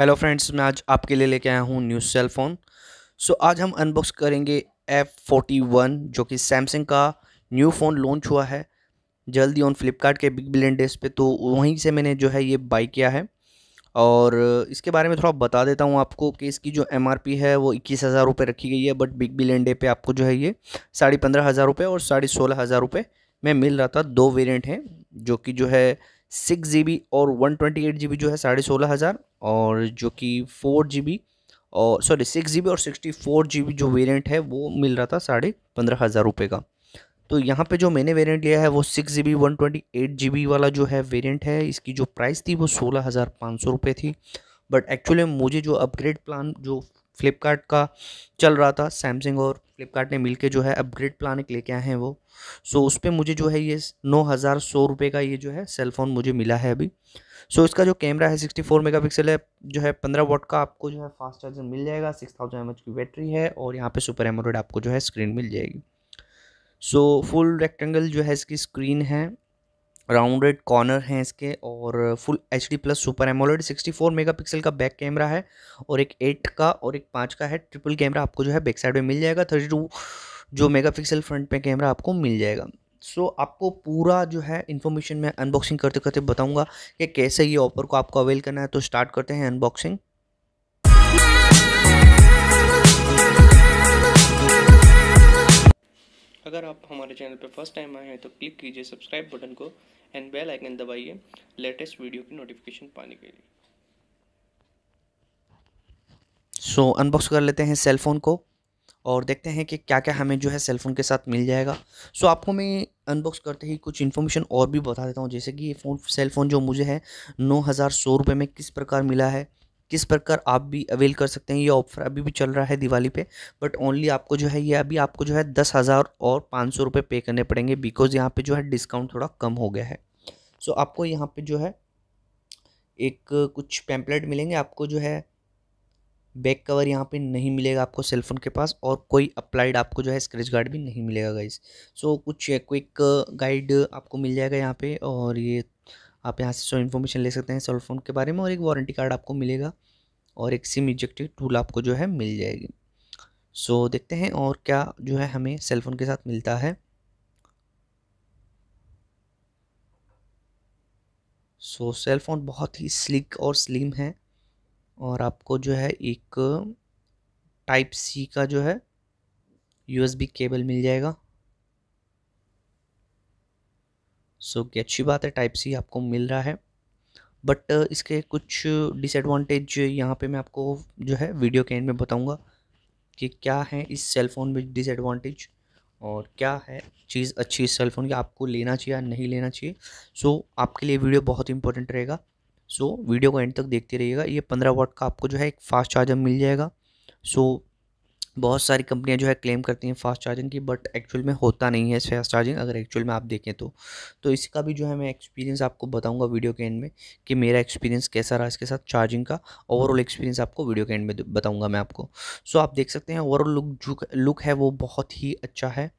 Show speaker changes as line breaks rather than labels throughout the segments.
hello friends मैं आज आपके लिए लेके आया हूँ न्यू सेल फ़ोन सो आज हम अनबॉक्स करेंगे एफ़ फोर्टी वन जो कि सैमसंग का न्यू फ़ोन लॉन्च हुआ है जल्दी ऑन फ्लिपकार्ट के बिग बिलियन डेज पे तो वहीं से मैंने जो है ये बाई किया है और इसके बारे में थोड़ा बता देता हूँ आपको कि इसकी जो एम है वो इक्कीस हज़ार रुपये रखी गई है बट बिग बिलियन डे पर आपको जो है ये साढ़े पंद्रह हज़ार रुपये और साढ़े सोलह हज़ार रुपये में मिल रहा था दो वेरियंट हैं जो कि जो है सिक्स जी बी और वन ट्वेंटी एट जी बी जो है साढ़े सोलह हज़ार और जो कि फोर जी बी और सॉरी सिक्स जी बी और सिक्सटी फोर जी बी जो वेरिएंट है वो मिल रहा था साढ़े पंद्रह हज़ार रुपये का तो यहाँ पे जो मैंने वेरिएंट लिया है वो सिक्स जी बी वन ट्वेंटी एट जी बी वाला जो है वेरिएंट है इसकी जो प्राइस थी वो सोलह हज़ार पाँच सौ रुपये थी बट एक्चुअली मुझे जो अपग्रेड प्लान जो फ्लिपकार्ट का चल रहा था सैमसंग और फ्लिपकार्ट ने मिलके जो है अपग्रेड प्लान एक लेके आए हैं वो सो उस पर मुझे जो है ये नौ हज़ार सौ रुपये का ये जो है सेल फ़ोन मुझे मिला है अभी सो इसका जो कैमरा है सिक्सटी फोर मेगा पिक्सल है जो है पंद्रह वोट का आपको जो है फास्ट चार्जर मिल जाएगा सिक्स थाउजेंड एम एच की बैटरी है और यहाँ पर सुपर एमोरेड आपको जो है स्क्रीन मिल जाएगी सो फुल रेक्टेंगल जो है इसकी स्क्रीन है राउंडेड कॉर्नर हैं इसके और full H D plus super AMOLED 64 megapixel का बैक कैमरा है और एक एट का और एक पाँच का है ट्रिपल कैमरा आपको जो है बैक साइड में मिल जाएगा थर्टी टू जो मेगापिक्सल फ्रंट में कैमरा आपको मिल जाएगा सो so, आपको पूरा जो है इन्फॉर्मेशन मैं अनबॉक्सिंग करते करते बताऊंगा कि कैसे ये ऑफर को आपको अवेल करना है तो स्टार्ट करते हैं अनबॉक्सिंग अगर आप हमारे चैनल पर फर्स्ट टाइम आए हैं तो क्लिक कीजिए सब्सक्राइब बटन को एंड बेल आइकन दबाइए लेटेस्ट वीडियो की नोटिफिकेशन पाने के लिए सो so, अनबॉक्स कर लेते हैं सेलफ़ोन को और देखते हैं कि क्या क्या हमें जो है सेलफ़ोन के साथ मिल जाएगा सो so, आपको मैं अनबॉक्स करते ही कुछ इन्फॉर्मेशन और भी बता देता हूँ जैसे कि ये फ़ोन सेलफ़ोन जो मुझे है नौ हज़ार सौ रुपये में किस प्रकार मिला है किस प्रकार आप भी अवेल कर सकते हैं ये ऑफर अभी भी चल रहा है दिवाली पे बट ओनली आपको जो है ये अभी आपको जो है दस हज़ार और पाँच सौ रुपये पे करने पड़ेंगे बिकॉज़ यहाँ पे जो है डिस्काउंट थोड़ा कम हो गया है सो आपको यहाँ पे जो है एक कुछ पैम्पलेट मिलेंगे आपको जो है बैक कवर यहाँ पे नहीं मिलेगा आपको सेलफोन के पास और कोई अप्लाइड आपको जो है स्क्रेच गार्ड भी नहीं मिलेगा गाइस सो so, कुछ क्विक गाइड आपको मिल जाएगा यहाँ पे और ये आप यहाँ से सो इन्फॉर्मेशन ले सकते हैं सेलफोन के बारे में और एक वारंटी कार्ड आपको मिलेगा और एक सिम इजेक्टिव टूल आपको जो है मिल जाएगी सो so, देखते हैं और क्या जो है हमें सेलफोन के साथ मिलता है सो सेल फोन बहुत ही स्लिक और स्लिम है और आपको जो है एक टाइप सी का जो है यूएसबी केबल मिल जाएगा सो so, की अच्छी बात है टाइप सी आपको मिल रहा है बट uh, इसके कुछ डिसएडवांटेज यहाँ पे मैं आपको जो है वीडियो के एंड में बताऊँगा कि क्या है इस सेल फ़ोन में डिसएडवांटेज और क्या है चीज़ अच्छी सेलफ़ोन की आपको लेना चाहिए या नहीं लेना चाहिए सो आपके लिए वीडियो बहुत इंपॉर्टेंट रहेगा सो वीडियो को एंड तक देखते रहिएगा ये पंद्रह वाट का आपको जो है एक फास्ट चार्जर मिल जाएगा सो बहुत सारी कंपनियां जो है क्लेम करती हैं फास्ट चार्जिंग की बट एक्चुअल में होता नहीं है फास्ट चार्जिंग अगर एक्चुअल में आप देखें तो तो इसका भी जो है मैं एक्सपीरियंस आपको बताऊंगा वीडियो के एंड में कि मेरा एक्सपीरियंस कैसा रहा इसके साथ चार्जिंग का ओवरऑल एक्सपीरियंस आपको वीडियो के एंड में बताऊँगा मैं आपको सो आप देख सकते हैं ओवरऑल लुक जो लुक है वो बहुत ही अच्छा है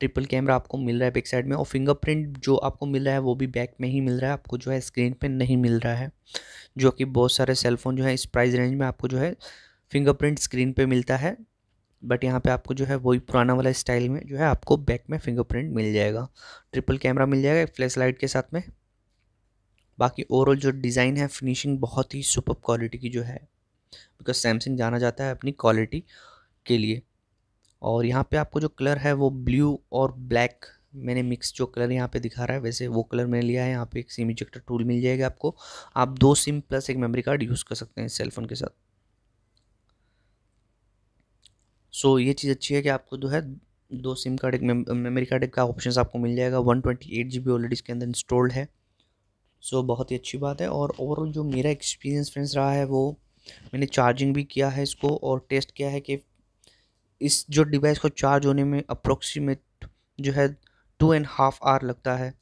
ट्रिपल कैमरा आपको मिल रहा है बैक साइड में और फिंगरप्रिंट जो आपको मिल रहा है वो भी बैक में ही मिल रहा है आपको जो है स्क्रीन पे नहीं मिल रहा है जो कि बहुत सारे सेलफोन जो है इस प्राइस रेंज में आपको जो है फिंगरप्रिंट स्क्रीन पे मिलता है बट यहाँ पे आपको जो है वही पुराना वाला स्टाइल में जो है आपको बैक में फिंगरप्रिंट मिल जाएगा ट्रिपल कैमरा मिल जाएगा फ्लैश लाइट के साथ में बाकी ओवरऑल जो डिज़ाइन है फिनिशिंग बहुत ही सुपर क्वालिटी की जो है बिकॉज सैमसंग जाना जाता है अपनी क्वालिटी के लिए और यहाँ पे आपको जो कलर है वो ब्लू और ब्लैक मैंने मिक्स जो कलर यहाँ पे दिखा रहा है वैसे वो कलर मैंने लिया है यहाँ पे एक सिम इजेक्टर टूल मिल जाएगा आपको आप दो सिम प्लस एक मेमोरी कार्ड यूज़ कर सकते हैं सेलफोन के साथ सो ये चीज़ अच्छी है कि आपको जो है दो सिम कार्ड एक मेमोरी कार्ड का ऑप्शन आपको मिल जाएगा वन ट्वेंटी एट जी बी ऑलरेडी इसके अंदर इंस्टॉल्ड है सो so, बहुत ही अच्छी बात है और ओवरऑल जो मेरा एक्सपीरियंस फ्रेंड्स रहा है वो मैंने चार्जिंग भी किया है इसको और टेस्ट किया है कि इस जो डिवाइस को चार्ज होने में अप्रोक्सीमेट जो है टू एंड हाफ आवर लगता है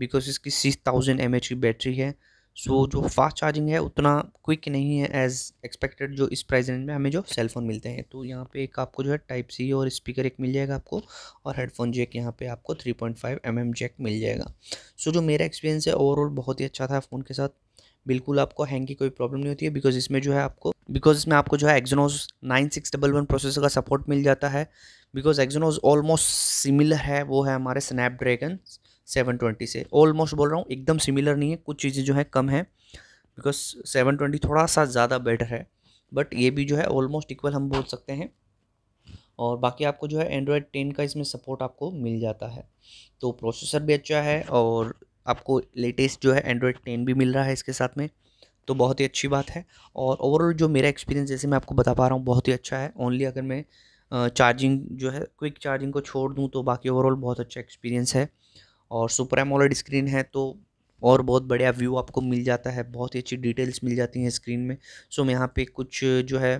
बिकॉज इसकी सिक्स थाउजेंड एम एच की बैटरी है सो जो फास्ट चार्जिंग है उतना क्विक नहीं है एज़ एक्सपेक्टेड जो इस प्राइस रेंज में हमें जो सेल फोन मिलते हैं तो यहाँ पे एक आपको जो है टाइप सी और स्पीकर एक मिल जाएगा आपको और हेडफोन जैक यहाँ पे आपको 3.5 पॉइंट mm जैक मिल जाएगा सो जो मेरा एक्सपीरियंस है ओवरऑल बहुत ही अच्छा था फ़ोन के साथ बिल्कुल आपको हैंग की कोई प्रॉब्लम नहीं होती है बिकॉज इसमें जो है आपको बिकॉज इसमें आपको जो है Exynos nine six double one processor का सपोर्ट मिल जाता है बिकॉज एक्जोनोज ऑलमोस्ट सिमिलर है वो है हमारे स्नैपड्रैगन सेवन ट्वेंटी से ऑलमोस्ट बोल रहा हूँ एकदम सिमिलर नहीं है कुछ चीज़ें जो है कम है बिकॉज सेवन ट्वेंटी थोड़ा सा ज़्यादा बेटर है बट ये भी जो है ऑलमोस्ट इक्वल हम बोल सकते हैं और बाकी आपको जो है एंड्रॉयड टेन का इसमें सपोर्ट आपको मिल जाता है तो प्रोसेसर भी अच्छा है और आपको लेटेस्ट जो है एंड्रॉयड टेन भी मिल रहा है इसके साथ में तो बहुत ही अच्छी बात है और ओवरऑल जो मेरा एक्सपीरियंस जैसे मैं आपको बता पा रहा हूँ बहुत ही अच्छा है ओनली अगर मैं चार्जिंग जो है क्विक चार्जिंग को छोड़ दूँ तो बाकी ओवरऑल बहुत अच्छा एक्सपीरियंस है और सुपर एमोलेड स्क्रीन है तो और बहुत बढ़िया व्यू आपको मिल जाता है बहुत ही अच्छी डिटेल्स मिल जाती हैं स्क्रीन में सो मैं यहाँ पे कुछ जो है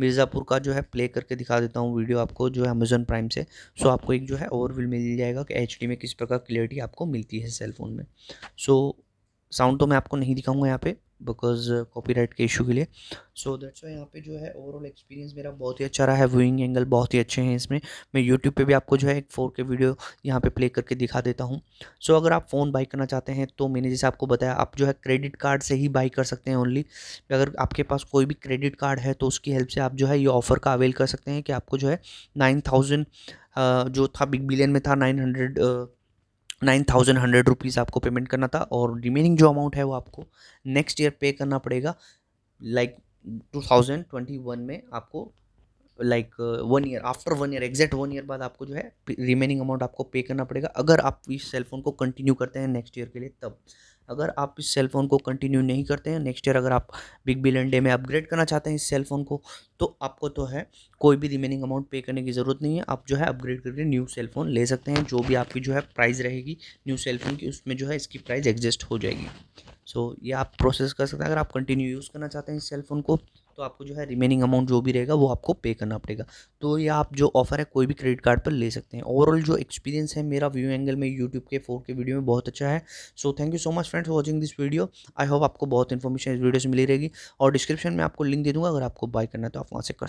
मिर्ज़ापुर का जो है प्ले करके दिखा देता हूँ वीडियो आपको जो है अमेज़ोन प्राइम से सो आपको एक जो है ओवरव्यू मिल जाएगा कि एच में किस प्रकार क्लियरिटी आपको मिलती है सेलफोन में सो साउंड तो मैं आपको नहीं दिखाऊँगा यहाँ पर बिकॉज कॉपीराइट uh, के इशू के लिए सो दैट्स वाई यहाँ पे जो है ओवरऑल एक्सपीरियंस मेरा बहुत ही अच्छा रहा है व्यूइंग एंगल बहुत ही अच्छे हैं इसमें मैं यूट्यूब पे भी आपको जो है एक फोर के वीडियो यहाँ पे प्ले करके दिखा देता हूँ सो so, अगर आप फ़ोन बाई करना चाहते हैं तो मैंने जैसे आपको बताया आप जो है क्रेडिट कार्ड से ही बाई कर सकते हैं ओनली अगर आपके पास कोई भी क्रेडिट कार्ड है तो उसकी हेल्प से आप जो है ये ऑफ़र का अवेल कर सकते हैं कि आपको जो है नाइन थाउजेंड uh, जो था बिग बिलियन में था nine hundred nine thousand hundred rupees आपको पेमेंट करना था और रिमेनिंग जो अमाउंट है वो आपको नेक्स्ट ईयर पे करना पड़ेगा like two thousand twenty one में आपको like one year after one year exact one year बाद आपको जो है रिमेनिंग अमाउंट आपको पे करना पड़ेगा अगर आप इस सेलफोन को कंटिन्यू करते हैं नेक्स्ट ईयर के लिए तब अगर आप इस सेल फ़ोन को कंटिन्यू नहीं करते हैं नेक्स्ट ईयर अगर आप बिग बिलियन डे में अपग्रेड करना चाहते हैं इस सेल फ़ोन को तो आपको तो है कोई भी रिमेनिंग अमाउंट पे करने की ज़रूरत नहीं है आप जो है अपग्रेड करके न्यू सेल फ़ोन ले सकते हैं जो भी आपकी जो है प्राइस रहेगी न्यू सेल फ़ोन की उसमें जो है इसकी प्राइस एग्जस्ट हो जाएगी सो so, ये आप प्रोसेस कर सकते हैं अगर आप कंटिन्यू यूज़ करना चाहते हैं इस सेल फ़ोन को तो आपको जो है रिमेनिंग अमाउंट जो भी रहेगा वो आपको पे करना पड़ेगा तो ये आप जो ऑफर है कोई भी क्रेडिट कार्ड पर ले सकते हैं ओवरऑल जो एक्सपीरियंस है मेरा व्यू एंगल में यूट्यूब के फोर के वीडियो में बहुत अच्छा है so thank you so much friends for watching this video I hope आपको बहुत इन्फॉर्मेशन इस वीडियो से मिली रहेगी और डिस्क्रिप्शन में आपको लिंक दे दूँगा अगर आपको बाय करना है तो आप वहाँ से कर